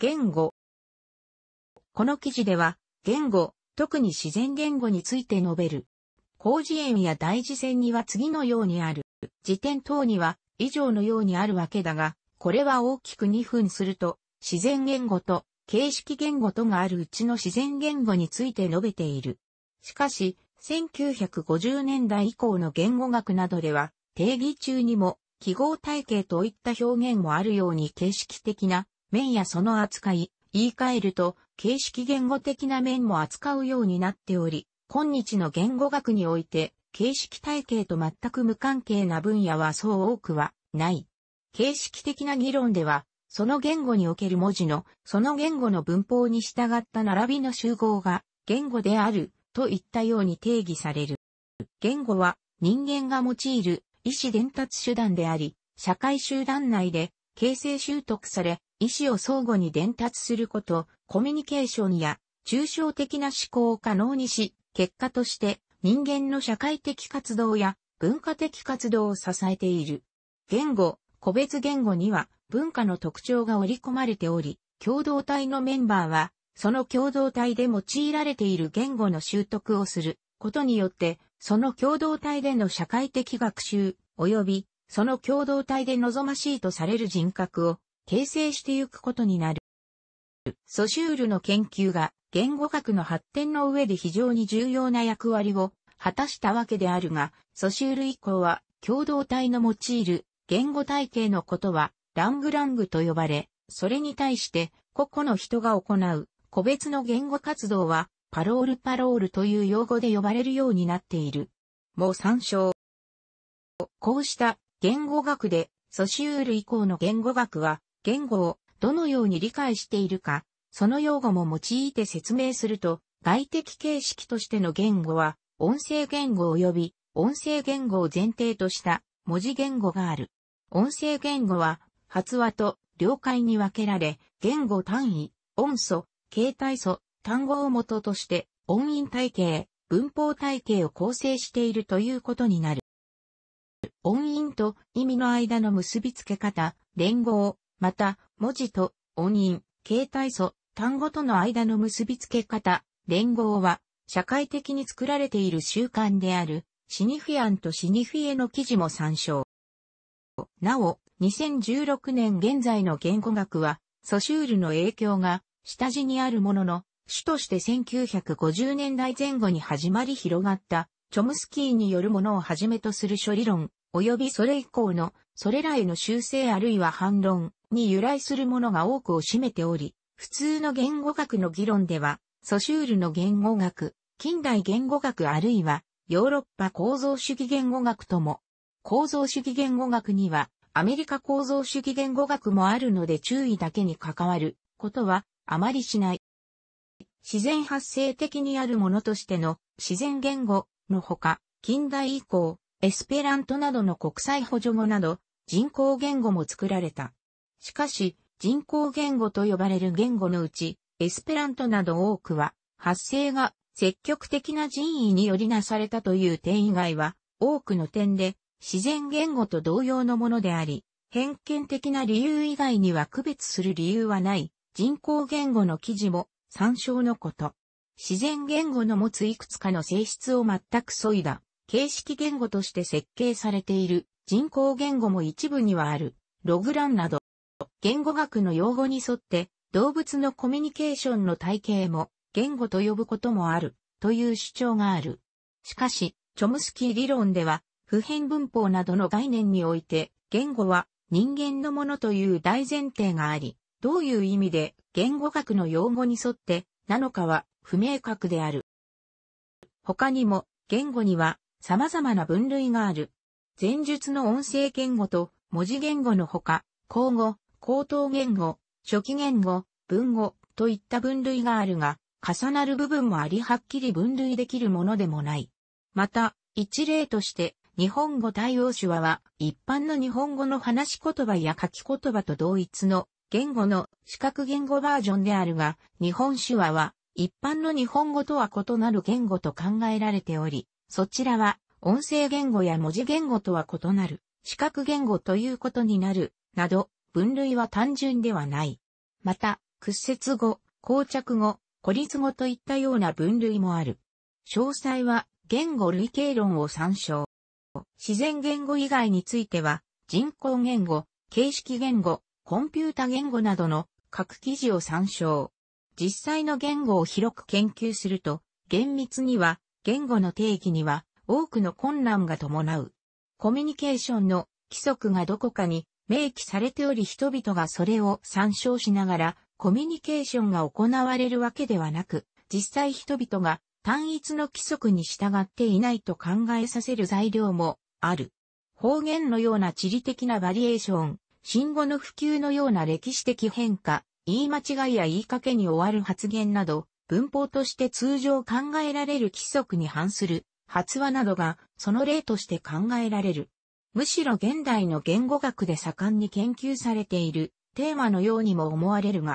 言語。この記事では、言語、特に自然言語について述べる。広辞苑や大辞典には次のようにある。辞典等には以上のようにあるわけだが、これは大きく2分すると、自然言語と形式言語とがあるうちの自然言語について述べている。しかし、1950年代以降の言語学などでは、定義中にも記号体系といった表現もあるように形式的な面やその扱い、言い換えると、形式言語的な面も扱うようになっており、今日の言語学において、形式体系と全く無関係な分野はそう多くはない。形式的な議論では、その言語における文字の、その言語の文法に従った並びの集合が、言語である、といったように定義される。言語は、人間が用いる、意思伝達手段であり、社会集団内で、形成習得され、意思を相互に伝達すること、コミュニケーションや抽象的な思考を可能にし、結果として人間の社会的活動や文化的活動を支えている。言語、個別言語には文化の特徴が織り込まれており、共同体のメンバーは、その共同体で用いられている言語の習得をすることによって、その共同体での社会的学習、及び、その共同体で望ましいとされる人格を形成してゆくことになる。ソシュールの研究が言語学の発展の上で非常に重要な役割を果たしたわけであるが、ソシュール以降は共同体の用いる言語体系のことはラングラングと呼ばれ、それに対して個々の人が行う個別の言語活動はパロールパロールという用語で呼ばれるようになっている。もう参照。こうした言語学でソシュール以降の言語学は言語をどのように理解しているか、その用語も用いて説明すると、外的形式としての言語は、音声言語及び音声言語を前提とした文字言語がある。音声言語は、発話と了解に分けられ、言語単位、音素、形態素、単語をととして音韻体系、文法体系を構成しているということになる。音韻と意味の間の結びつけ方、連合、また、文字と音韻、形態素、単語との間の結びつけ方、連合は、社会的に作られている習慣である、シニフィアンとシニフィエの記事も参照。なお、2016年現在の言語学は、ソシュールの影響が下地にあるものの、主として1950年代前後に始まり広がった、チョムスキーによるものをはじめとする諸理論、及びそれ以降のそれらへの修正あるいは反論に由来するものが多くを占めており、普通の言語学の議論では、ソシュールの言語学、近代言語学あるいは、ヨーロッパ構造主義言語学とも、構造主義言語学には、アメリカ構造主義言語学もあるので注意だけに関わることはあまりしない。自然発生的にあるものとしての自然言語のほか、近代以降、エスペラントなどの国際補助語など、人工言語も作られた。しかし、人工言語と呼ばれる言語のうち、エスペラントなど多くは、発生が積極的な人為によりなされたという点以外は、多くの点で自然言語と同様のものであり、偏見的な理由以外には区別する理由はない人工言語の記事も参照のこと。自然言語の持ついくつかの性質を全く削いだ形式言語として設計されている人工言語も一部にはある、ログランなど、言語学の用語に沿って動物のコミュニケーションの体系も言語と呼ぶこともあるという主張がある。しかし、チョムスキー理論では普遍文法などの概念において言語は人間のものという大前提があり、どういう意味で言語学の用語に沿ってなのかは不明確である。他にも言語には様々な分類がある。前述の音声言語と文字言語のほか、口語、口頭言語、初期言語、文語といった分類があるが、重なる部分もありはっきり分類できるものでもない。また、一例として、日本語対応手話は、一般の日本語の話し言葉や書き言葉と同一の言語の視覚言語バージョンであるが、日本手話は、一般の日本語とは異なる言語と考えられており、そちらは音声言語や文字言語とは異なる、視覚言語ということになる、など、分類は単純ではない。また、屈折語、膠着語、孤立語といったような分類もある。詳細は、言語類型論を参照。自然言語以外については、人工言語、形式言語、コンピュータ言語などの各記事を参照。実際の言語を広く研究すると、厳密には、言語の定義には、多くの困難が伴う。コミュニケーションの規則がどこかに明記されており人々がそれを参照しながらコミュニケーションが行われるわけではなく、実際人々が単一の規則に従っていないと考えさせる材料もある。方言のような地理的なバリエーション、信号の普及のような歴史的変化、言い間違いや言いかけに終わる発言など、文法として通常考えられる規則に反する発話などがその例として考えられる。むしろ現代の言語学で盛んに研究されているテーマのようにも思われるが、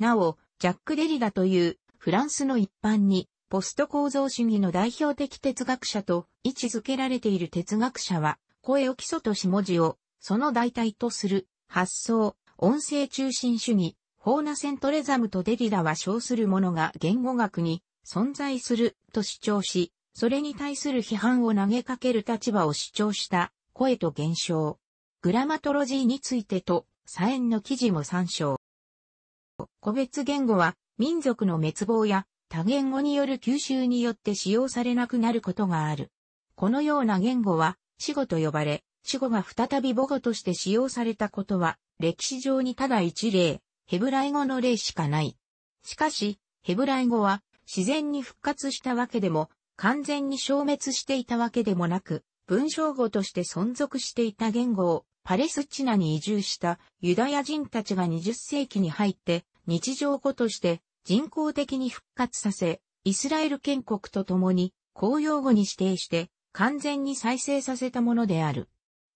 なお、ジャック・デリダというフランスの一般にポスト構造主義の代表的哲学者と位置づけられている哲学者は、声を基礎とし文字をその代替とする発想、音声中心主義、ホーナセントレザムとデリダは称するものが言語学に存在すると主張し、それに対する批判を投げかける立場を主張した声と現象。グラマトロジーについてと、左ンの記事も参照。個別言語は民族の滅亡や多言語による吸収によって使用されなくなることがある。このような言語は死語と呼ばれ、死語が再び母語として使用されたことは歴史上にただ一例、ヘブライ語の例しかない。しかし、ヘブライ語は自然に復活したわけでも完全に消滅していたわけでもなく、文章語として存続していた言語をパレスチナに移住したユダヤ人たちが20世紀に入って日常語として人工的に復活させ、イスラエル建国とともに公用語に指定して完全に再生させたものである。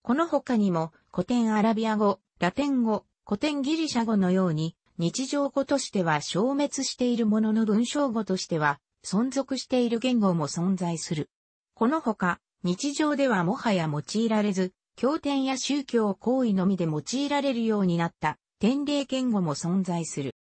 この他にも古典アラビア語、ラテン語、古典ギリシャ語のように日常語としては消滅しているものの文章語としては存続している言語も存在する。このほか、日常ではもはや用いられず、経典や宗教行為のみで用いられるようになった典礼言語も存在する。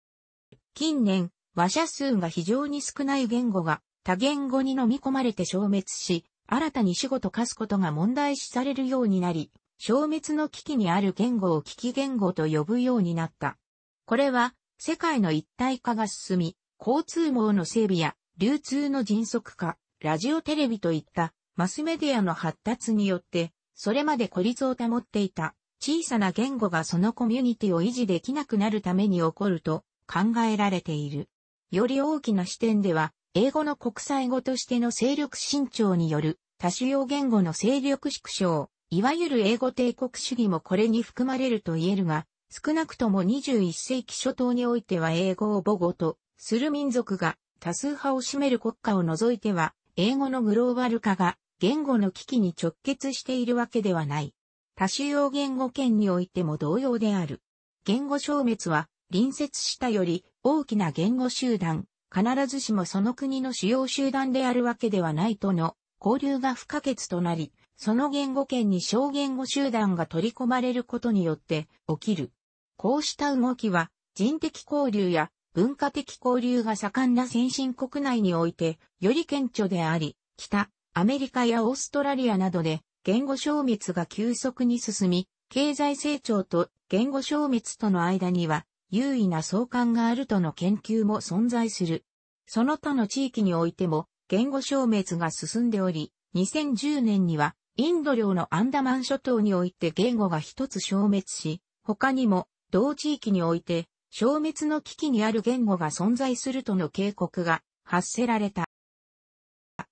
近年、話者数が非常に少ない言語が多言語に飲み込まれて消滅し、新たに死語と化すことが問題視されるようになり、消滅の危機にある言語を危機言語と呼ぶようになった。これは、世界の一体化が進み、交通網の整備や流通の迅速化、ラジオテレビといったマスメディアの発達によって、それまで孤立を保っていた小さな言語がそのコミュニティを維持できなくなるために起こると考えられている。より大きな視点では、英語の国際語としての勢力伸長による多種用言語の勢力縮小、いわゆる英語帝国主義もこれに含まれると言えるが、少なくとも21世紀初頭においては英語を母語とする民族が多数派を占める国家を除いては、英語のグローバル化が言語の危機に直結しているわけではない。多種用言語圏においても同様である。言語消滅は、隣接したより大きな言語集団、必ずしもその国の主要集団であるわけではないとの交流が不可欠となり、その言語圏に小言語集団が取り込まれることによって起きる。こうした動きは人的交流や文化的交流が盛んな先進国内において、より顕著であり、北、アメリカやオーストラリアなどで、言語消滅が急速に進み、経済成長と言語消滅との間には、優位な相関があるとの研究も存在する。その他の地域においても、言語消滅が進んでおり、2010年には、インド領のアンダマン諸島において言語が一つ消滅し、他にも、同地域において、消滅の危機にある言語が存在するとの警告が発せられた。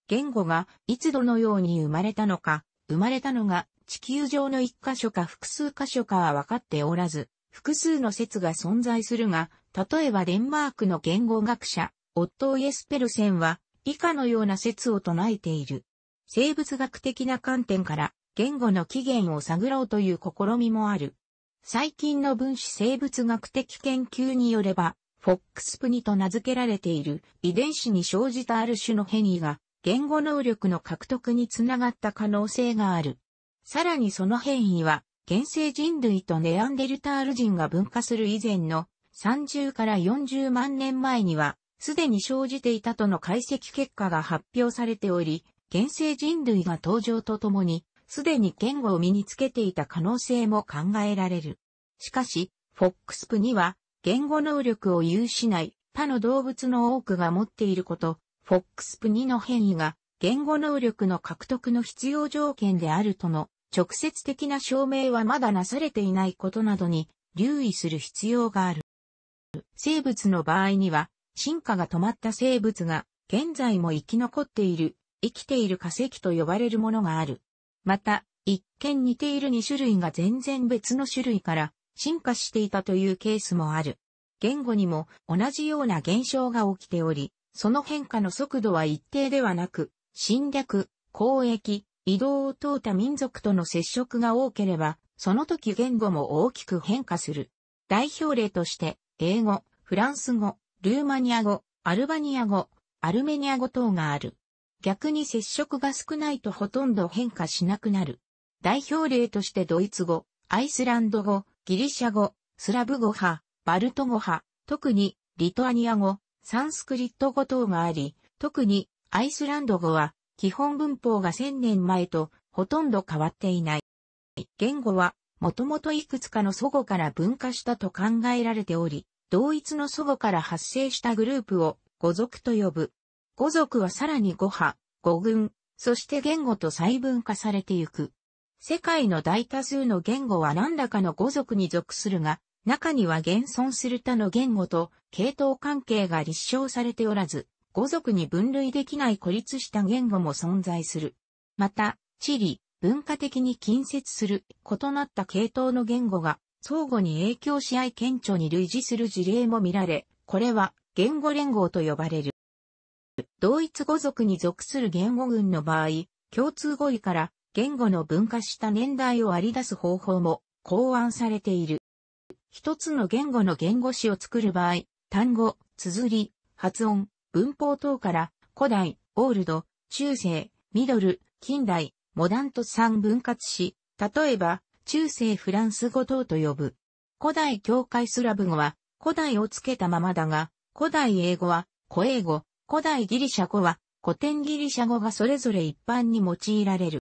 言語がいつどのように生まれたのか、生まれたのが地球上の一箇所か複数箇所かは分かっておらず、複数の説が存在するが、例えばデンマークの言語学者、オットー・イエスペルセンは、以下のような説を唱えている。生物学的な観点から、言語の起源を探ろうという試みもある。最近の分子生物学的研究によれば、フォックスプニと名付けられている遺伝子に生じたある種の変異が言語能力の獲得につながった可能性がある。さらにその変異は、現世人類とネアンデルタール人が分化する以前の30から40万年前には、すでに生じていたとの解析結果が発表されており、現世人類が登場とともに、すでに言語を身につけていた可能性も考えられる。しかし、フォックスプには、言語能力を有しない他の動物の多くが持っていること、フォックスプ2の変異が言語能力の獲得の必要条件であるとの直接的な証明はまだなされていないことなどに留意する必要がある。生物の場合には進化が止まった生物が現在も生き残っている、生きている化石と呼ばれるものがある。また、一見似ている2種類が全然別の種類から進化していたというケースもある。言語にも同じような現象が起きており、その変化の速度は一定ではなく、侵略、交易、移動を通った民族との接触が多ければ、その時言語も大きく変化する。代表例として、英語、フランス語、ルーマニア語、アルバニア語、アルメニア語等がある。逆に接触が少ないとほとんど変化しなくなる。代表例としてドイツ語、アイスランド語、ギリシャ語、スラブ語派、バルト語派、特にリトアニア語、サンスクリット語等があり、特にアイスランド語は基本文法が1000年前とほとんど変わっていない。言語はもともといくつかの祖語から分化したと考えられており、同一の祖語から発生したグループを語族と呼ぶ。語族はさらに語派、語群、そして言語と細分化されてゆく。世界の大多数の言語は何らかの語族に属するが、中には現存する他の言語と系統関係が立証されておらず、語族に分類できない孤立した言語も存在する。また、地理、文化的に近接する異なった系統の言語が相互に影響し合い顕著に類似する事例も見られ、これは言語連合と呼ばれる。同一語族に属する言語群の場合、共通語彙から言語の分化した年代を割り出す方法も考案されている。一つの言語の言語詞を作る場合、単語、綴り、発音、文法等から古代、オールド、中世、ミドル、近代、モダンと3分割し、例えば、中世フランス語等と呼ぶ。古代教会スラブ語は古代をつけたままだが、古代英語は古英語、古代ギリシャ語は古典ギリシャ語がそれぞれ一般に用いられる。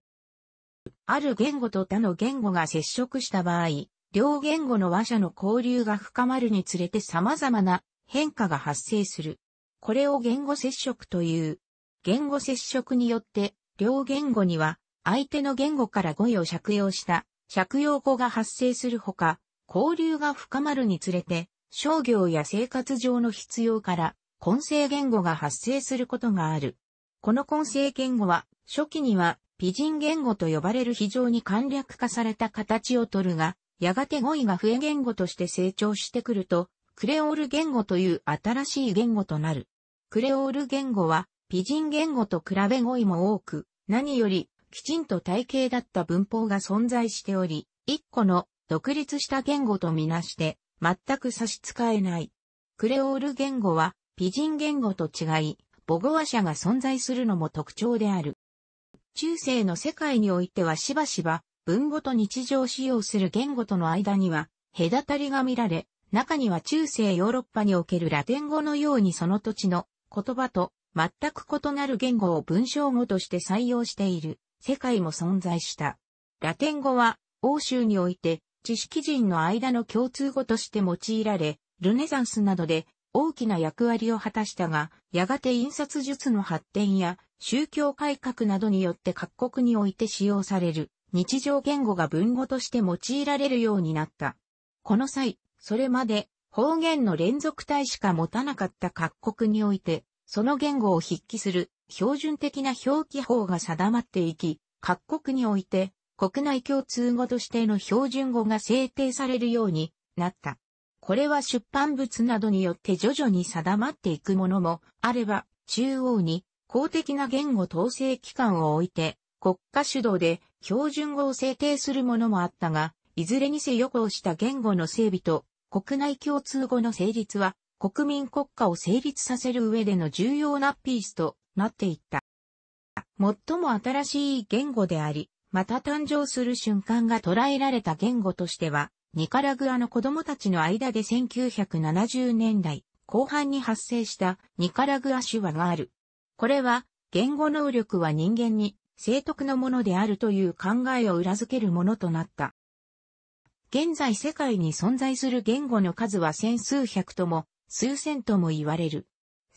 ある言語と他の言語が接触した場合、両言語の話者の交流が深まるにつれて様々な変化が発生する。これを言語接触という。言語接触によって、両言語には相手の言語から語彙を借用した借用語が発生するほか、交流が深まるにつれて、商業や生活上の必要から混成言語が発生することがある。この混成言語は、初期には、ピジン言語と呼ばれる非常に簡略化された形をとるが、やがて語彙が増え言語として成長してくると、クレオール言語という新しい言語となる。クレオール言語は、ピジン言語と比べ語彙も多く、何より、きちんと体系だった文法が存在しており、一個の独立した言語とみなして、全く差し支えない。クレオール言語は、ピジン言語と違い、母語話者が存在するのも特徴である。中世の世界においてはしばしば、文語と日常使用する言語との間には、隔たりが見られ、中には中世ヨーロッパにおけるラテン語のようにその土地の言葉と全く異なる言語を文章語として採用している世界も存在した。ラテン語は欧州において知識人の間の共通語として用いられ、ルネサンスなどで大きな役割を果たしたが、やがて印刷術の発展や宗教改革などによって各国において使用される日常言語が文語として用いられるようになった。この際、それまで方言の連続体しか持たなかった各国において、その言語を筆記する標準的な表記法が定まっていき、各国において国内共通語としての標準語が制定されるようになった。これは出版物などによって徐々に定まっていくものもあれば、中央に公的な言語統制機関を置いて、国家主導で標準語を制定するものもあったが、いずれにせよこうした言語の整備と国内共通語の成立は国民国家を成立させる上での重要なピースとなっていった。最も新しい言語であり、また誕生する瞬間が捉えられた言語としては、ニカラグアの子供たちの間で1970年代後半に発生したニカラグア手話がある。これは言語能力は人間に正徳のものであるという考えを裏付けるものとなった。現在世界に存在する言語の数は千数百とも数千とも言われる。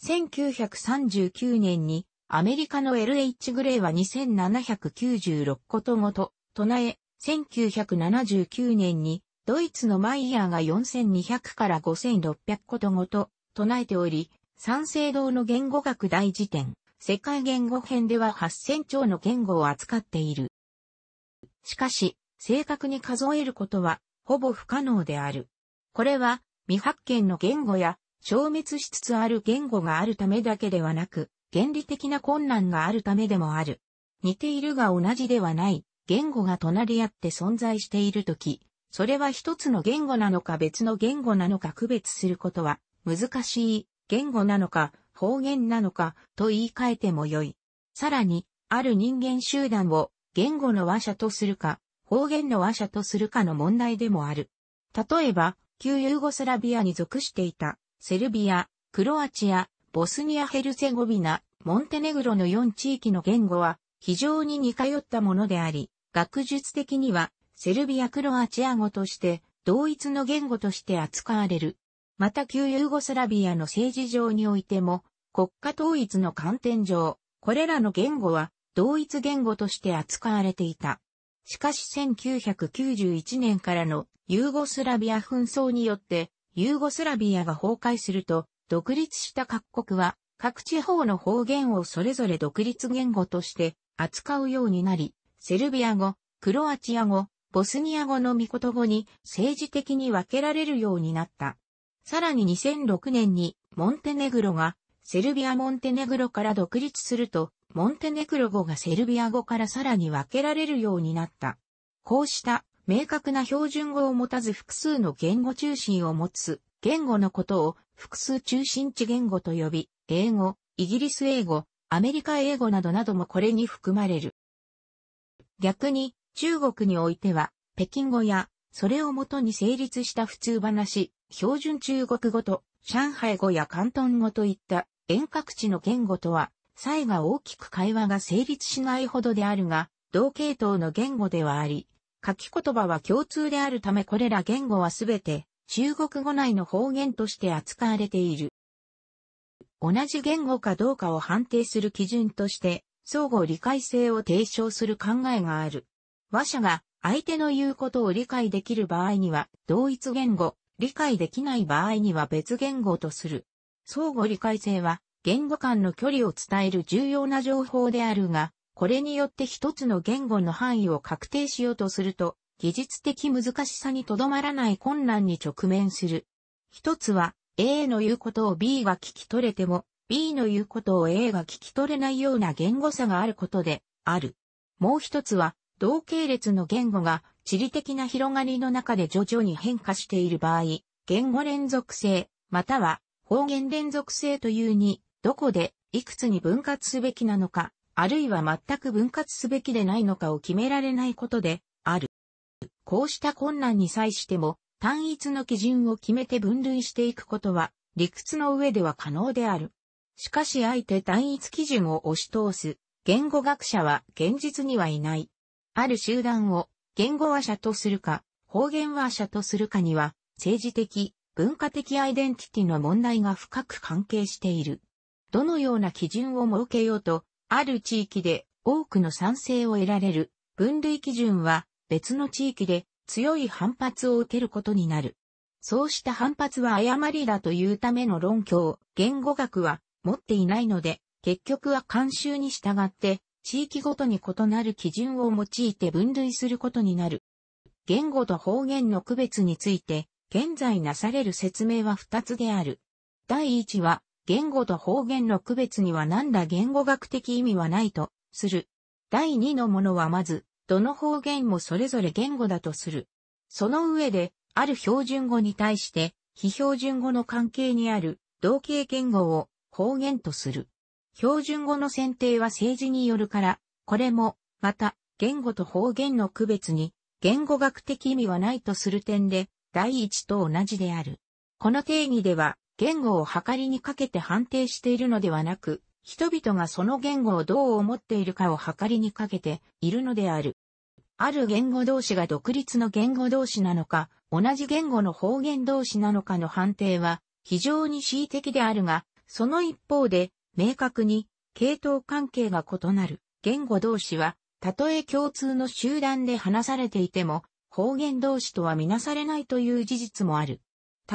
1939年にアメリカの LH グレイは2796個とごと唱え、1979年にドイツのマイヤーが4200から5600ことごと、唱えており、三省堂の言語学大辞典、世界言語編では8000兆の言語を扱っている。しかし、正確に数えることは、ほぼ不可能である。これは、未発見の言語や、消滅しつつある言語があるためだけではなく、原理的な困難があるためでもある。似ているが同じではない、言語が隣り合って存在しているとき、それは一つの言語なのか別の言語なのか区別することは難しい言語なのか方言なのかと言い換えてもよい。さらに、ある人間集団を言語の話者とするか、方言の話者とするかの問題でもある。例えば、旧ユーゴスラビアに属していた、セルビア、クロアチア、ボスニア・ヘルツェゴビナ、モンテネグロの4地域の言語は、非常に似通ったものであり、学術的にはセルビア・クロアチア語として、同一の言語として扱われる。また旧ユーゴスラビアの政治上においても、国家統一の観点上、これらの言語は同一言語として扱われていた。しかし1991年からのユーゴスラビア紛争によって、ユーゴスラビアが崩壊すると、独立した各国は、各地方の方言をそれぞれ独立言語として扱うようになり、セルビア語、クロアチア語、ボスニア語のミコト語に政治的に分けられるようになった。さらに2006年にモンテネグロがセルビア・モンテネグロから独立すると、モンテネグロ語がセルビア語からさらに分けられるようになった。こうした明確な標準語を持たず複数の言語中心を持つ言語のことを複数中心地言語と呼び、英語、イギリス英語、アメリカ英語などなどもこれに含まれる。逆に中国においては、北京語や、それをもとに成立した普通話、標準中国語と、上海語や広東語といった遠隔地の言語とは、差異が大きく会話が成立しないほどであるが、同系統の言語ではあり、書き言葉は共通であるためこれら言語はすべて中国語内の方言として扱われている。同じ言語かどうかを判定する基準として、相互理解性を提唱する考えがある。話者が相手の言うことを理解できる場合には同一言語、理解できない場合には別言語とする。相互理解性は言語間の距離を伝える重要な情報であるが、これによって一つの言語の範囲を確定しようとすると、技術的難しさにとどまらない困難に直面する。一つは、A の言うことを B が聞き取れても、B の言うことを A が聞き取れないような言語差があることで、ある。もう一つは、同系列の言語が地理的な広がりの中で徐々に変化している場合、言語連続性、または方言連続性というに、どこでいくつに分割すべきなのか、あるいは全く分割すべきでないのかを決められないことである。こうした困難に際しても、単一の基準を決めて分類していくことは、理屈の上では可能である。しかしあえて単一基準を押し通す、言語学者は現実にはいない。ある集団を言語話者とするか、方言話者とするかには、政治的、文化的アイデンティティの問題が深く関係している。どのような基準を設けようと、ある地域で多くの賛成を得られる分類基準は別の地域で強い反発を受けることになる。そうした反発は誤りだというための論拠を言語学は持っていないので、結局は慣習に従って地域ごとに異なる基準を用いて分類することになる。言語と方言の区別について、現在なされる説明は2つである。第1は、言語と方言の区別には何ら言語学的意味はないと、する。第2のものはまず、どの方言もそれぞれ言語だとする。その上で、ある標準語に対して、非標準語の関係にある同型言語を方言とする。標準語の選定は政治によるから、これも、また、言語と方言の区別に、言語学的意味はないとする点で、第一と同じである。この定義では、言語を測りにかけて判定しているのではなく、人々がその言語をどう思っているかを測りにかけているのである。ある言語同士が独立の言語同士なのか、同じ言語の方言同士なのかの判定は非常に恣意的であるが、その一方で明確に系統関係が異なる言語同士は、たとえ共通の集団で話されていても、方言同士とは見なされないという事実もある。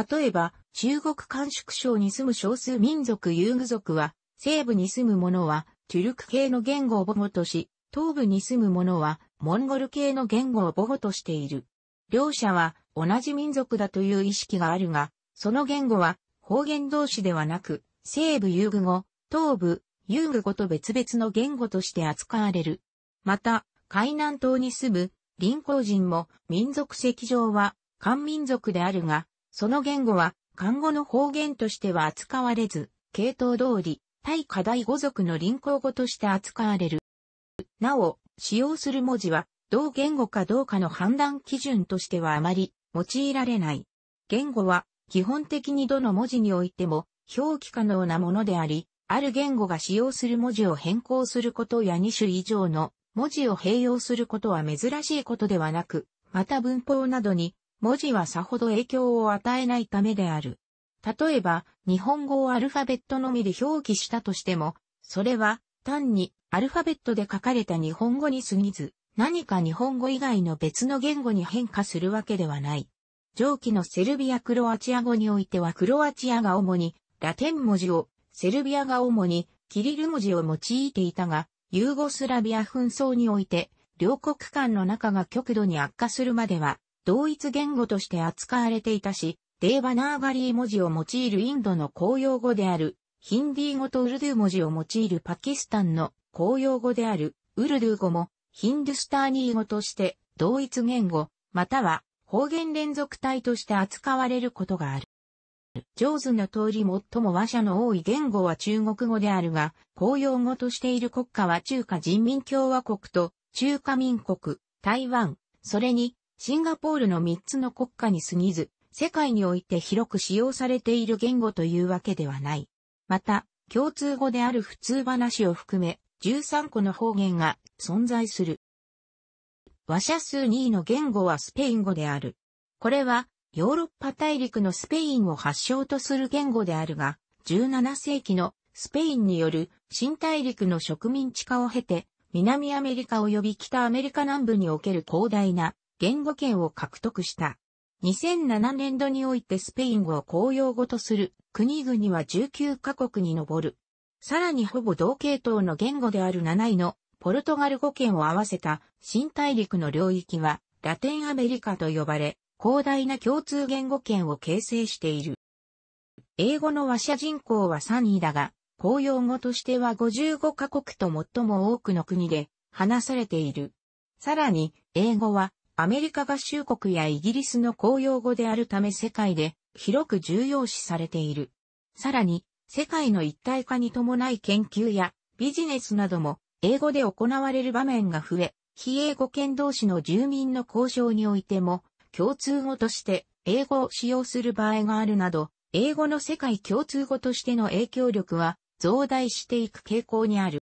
例えば、中国甘粛省に住む少数民族遊具族は、西部に住む者は、トゥルク系の言語を母語とし、東部に住む者は、モンゴル系の言語を母語としている。両者は、同じ民族だという意識があるが、その言語は、方言同士ではなく、西部遊具語、東部、遊具語と別々の言語として扱われる。また、海南島に住む林工人も民族籍上は漢民族であるが、その言語は漢語の方言としては扱われず、系統通り、対課題語族の林工語として扱われる。なお、使用する文字は、同言語かどうかの判断基準としてはあまり用いられない。言語は、基本的にどの文字においても、表記可能なものであり、ある言語が使用する文字を変更することや2種以上の文字を併用することは珍しいことではなく、また文法などに文字はさほど影響を与えないためである。例えば、日本語をアルファベットのみで表記したとしても、それは単にアルファベットで書かれた日本語に過ぎず、何か日本語以外の別の言語に変化するわけではない。上記のセルビア・クロアチア語においてはクロアチアが主にラテン文字をセルビアが主にキリル文字を用いていたが、ユーゴスラビア紛争において、両国間の仲が極度に悪化するまでは、同一言語として扱われていたし、デーバナーガリー文字を用いるインドの公用語である、ヒンディー語とウルドゥー文字を用いるパキスタンの公用語である、ウルドゥー語も、ヒンドゥスターニー語として、同一言語、または方言連続体として扱われることがある。上手の通り最も話者の多い言語は中国語であるが、公用語としている国家は中華人民共和国と中華民国、台湾、それにシンガポールの3つの国家に過ぎず、世界において広く使用されている言語というわけではない。また、共通語である普通話を含め、13個の方言が存在する。話者数2位の言語はスペイン語である。これは、ヨーロッパ大陸のスペインを発祥とする言語であるが、17世紀のスペインによる新大陸の植民地化を経て、南アメリカ及び北アメリカ南部における広大な言語圏を獲得した。2007年度においてスペイン語を公用語とする国々は19カ国に上る。さらにほぼ同系統の言語である7位のポルトガル語圏を合わせた新大陸の領域はラテンアメリカと呼ばれ、広大な共通言語圏を形成している。英語の話者人口は3位だが、公用語としては55カ国と最も多くの国で話されている。さらに、英語はアメリカ合衆国やイギリスの公用語であるため世界で広く重要視されている。さらに、世界の一体化に伴い研究やビジネスなども英語で行われる場面が増え、非英語圏同士の住民の交渉においても共通語として英語を使用する場合があるなど、英語の世界共通語としての影響力は増大していく傾向にある。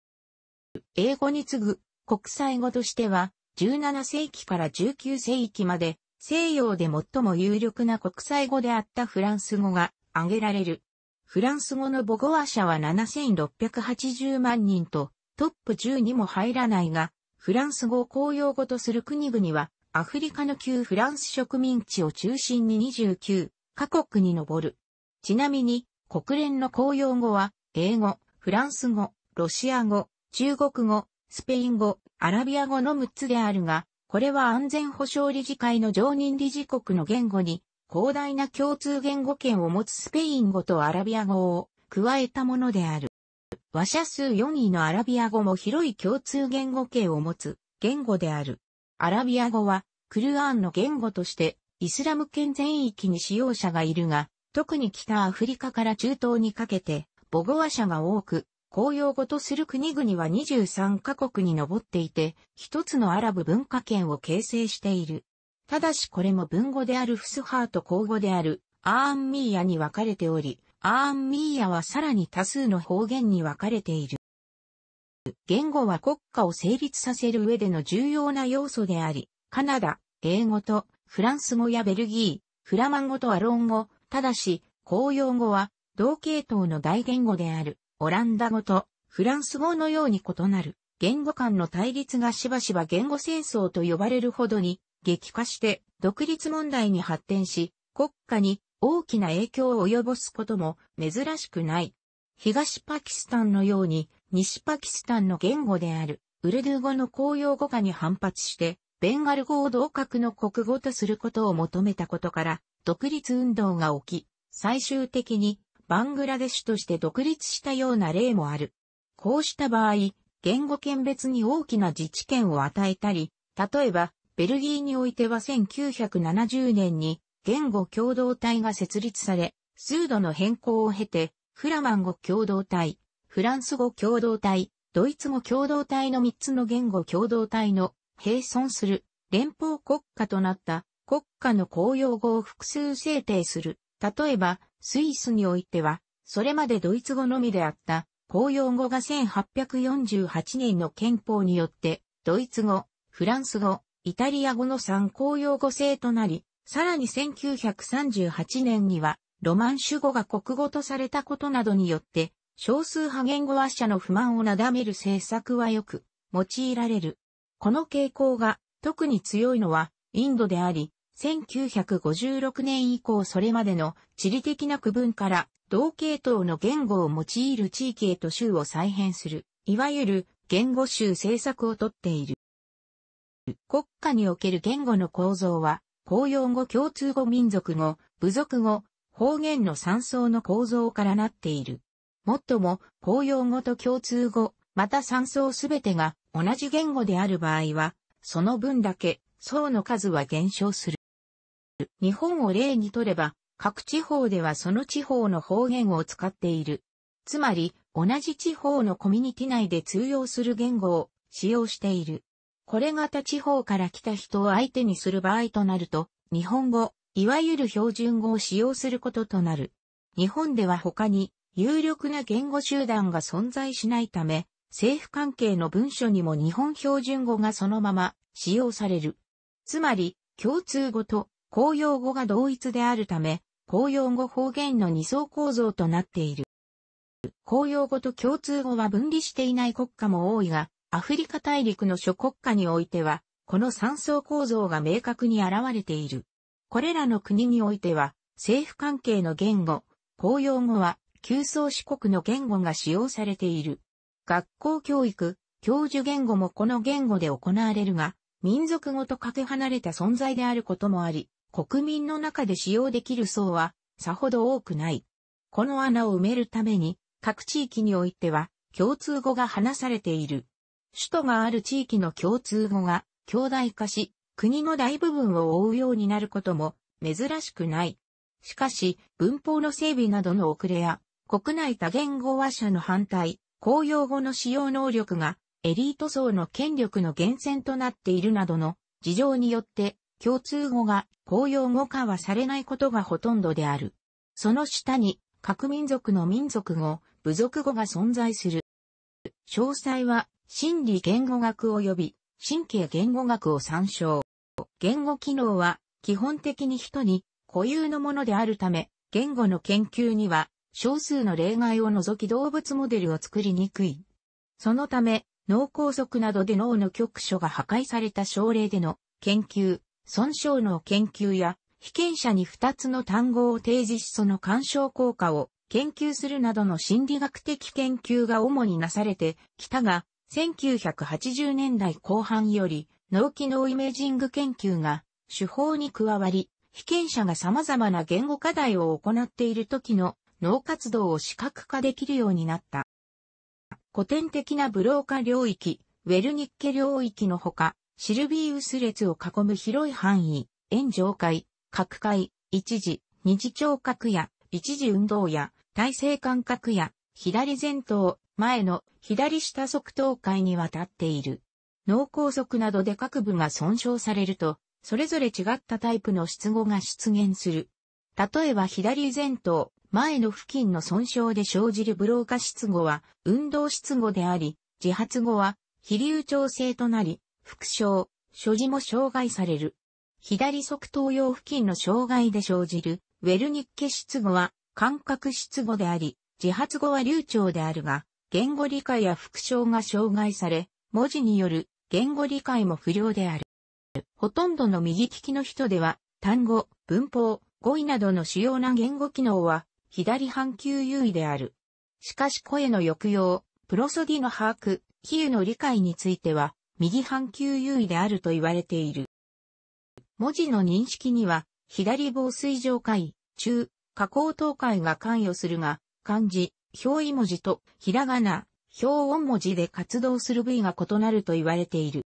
英語に次ぐ国際語としては、17世紀から19世紀まで西洋で最も有力な国際語であったフランス語が挙げられる。フランス語の母語話者は7680万人とトップ10にも入らないが、フランス語を公用語とする国々はアフリカの旧フランス植民地を中心に29カ国に上る。ちなみに、国連の公用語は、英語、フランス語、ロシア語、中国語、スペイン語、アラビア語の6つであるが、これは安全保障理事会の常任理事国の言語に、広大な共通言語圏を持つスペイン語とアラビア語を加えたものである。話者数4位のアラビア語も広い共通言語圏を持つ言語である。アラビア語は、クルアーンの言語として、イスラム圏全域に使用者がいるが、特に北アフリカから中東にかけて、母語話者が多く、公用語とする国々は23カ国に上っていて、一つのアラブ文化圏を形成している。ただしこれも文語であるフスハーと公語であるアーンミーヤに分かれており、アーンミーヤはさらに多数の方言に分かれている。言語は国家を成立させる上での重要な要素であり、カナダ、英語とフランス語やベルギー、フラマン語とアロン語、ただし、公用語は同系統の大言語である、オランダ語とフランス語のように異なる、言語間の対立がしばしば言語戦争と呼ばれるほどに激化して独立問題に発展し、国家に大きな影響を及ぼすことも珍しくない。東パキスタンのように西パキスタンの言語である、ウルドゥー語の公用語化に反発して、ベンガル語を同格の国語とすることを求めたことから、独立運動が起き、最終的にバングラデシュとして独立したような例もある。こうした場合、言語圏別に大きな自治権を与えたり、例えば、ベルギーにおいては1970年に言語共同体が設立され、数度の変更を経て、フラマン語共同体、フランス語共同体、ドイツ語共同体の3つの言語共同体の並存する連邦国家となった国家の公用語を複数制定する。例えば、スイスにおいては、それまでドイツ語のみであった公用語が1848年の憲法によって、ドイツ語、フランス語、イタリア語の3公用語制となり、さらに1938年には、ロマン主語が国語とされたことなどによって、少数派言語話者の不満をなだめる政策はよく用いられる。この傾向が特に強いのはインドであり、1956年以降それまでの地理的な区分から同系統の言語を用いる地域へと州を再編する、いわゆる言語州政策をとっている。国家における言語の構造は、公用語共通語民族語、部族語、方言の三層の構造からなっている。もっとも、公用語と共通語、また三層すべてが同じ言語である場合は、その分だけ層の数は減少する。日本を例にとれば、各地方ではその地方の方言を使っている。つまり、同じ地方のコミュニティ内で通用する言語を使用している。これが他地方から来た人を相手にする場合となると、日本語、いわゆる標準語を使用することとなる。日本では他に、有力な言語集団が存在しないため、政府関係の文書にも日本標準語がそのまま使用される。つまり、共通語と公用語が同一であるため、公用語方言の二層構造となっている。公用語と共通語は分離していない国家も多いが、アフリカ大陸の諸国家においては、この三層構造が明確に現れている。これらの国においては、政府関係の言語、公用語は旧宗四国の言語が使用されている。学校教育、教授言語もこの言語で行われるが、民族語とかけ離れた存在であることもあり、国民の中で使用できる層は、さほど多くない。この穴を埋めるために、各地域においては、共通語が話されている。首都がある地域の共通語が、兄弟化し、国の大部分を覆うようになることも、珍しくない。しかし、文法の整備などの遅れや、国内多言語話者の反対、公用語の使用能力がエリート層の権力の源泉となっているなどの事情によって共通語が公用語化はされないことがほとんどである。その下に各民族の民族語、部族語が存在する。詳細は心理言語学及び神経言語学を参照。言語機能は基本的に人に固有のものであるため、言語の研究には少数の例外を除き動物モデルを作りにくい。そのため、脳梗塞などで脳の局所が破壊された症例での研究、損傷の研究や、被験者に2つの単語を提示しその干渉効果を研究するなどの心理学的研究が主になされてきたが、1980年代後半より脳機能イメージング研究が手法に加わり、被験者が様々な言語課題を行っている時の脳活動を視覚化できるようになった。古典的なブローカ領域、ウェルニッケ領域のほか、シルビーウス列を囲む広い範囲、円上界、角界、一時、二次聴覚や、一時運動や、体制感覚や、左前頭、前の左下側頭界にわたっている。脳梗塞などで各部が損傷されると、それぞれ違ったタイプの失語が出現する。例えば左前頭、前の付近の損傷で生じるブローカ失語は運動失語であり、自発語は非流調性となり、副症、所持も障害される。左側頭葉付近の障害で生じるウェルニッケ失語は感覚失語であり、自発語は流暢であるが、言語理解や複唱が障害され、文字による言語理解も不良である。ほとんどの右利きの人では、単語、文法、語彙などの主要な言語機能は左半球優位である。しかし声の抑揚、プロソディの把握、比喩の理解については、右半球優位であると言われている。文字の認識には、左防水上階、中、加工等階が関与するが、漢字、表意文字と、ひらがな、表音文字で活動する部位が異なると言われている。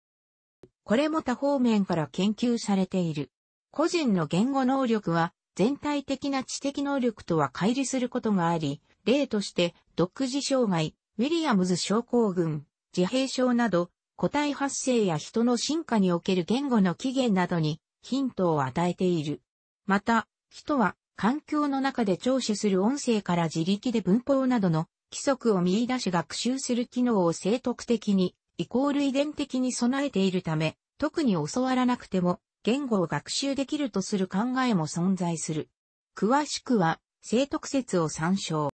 これも多方面から研究されている。個人の言語能力は、全体的な知的能力とは乖離することがあり、例として独自障害、ウィリアムズ症候群、自閉症など、個体発生や人の進化における言語の起源などにヒントを与えている。また、人は環境の中で聴取する音声から自力で文法などの規則を見出し学習する機能を生徳的にイコール遺伝的に備えているため、特に教わらなくても言語を学習できるとする考えも存在する。詳しくは、生徳説を参照。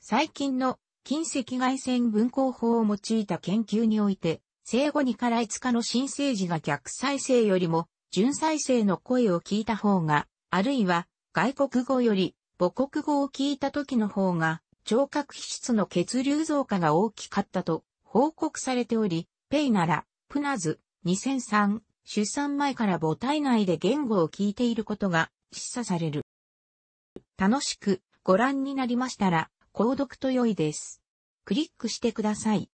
最近の近赤外線分光法を用いた研究において、生後2から5日の新生児が逆再生よりも、純再生の声を聞いた方が、あるいは外国語より母国語を聞いた時の方が、聴覚皮質の血流増加が大きかったと報告されており、ペイなら、プナズ、2003、出産前から母体内で言語を聞いていることが示唆される。楽しくご覧になりましたら、購読と良いです。クリックしてください。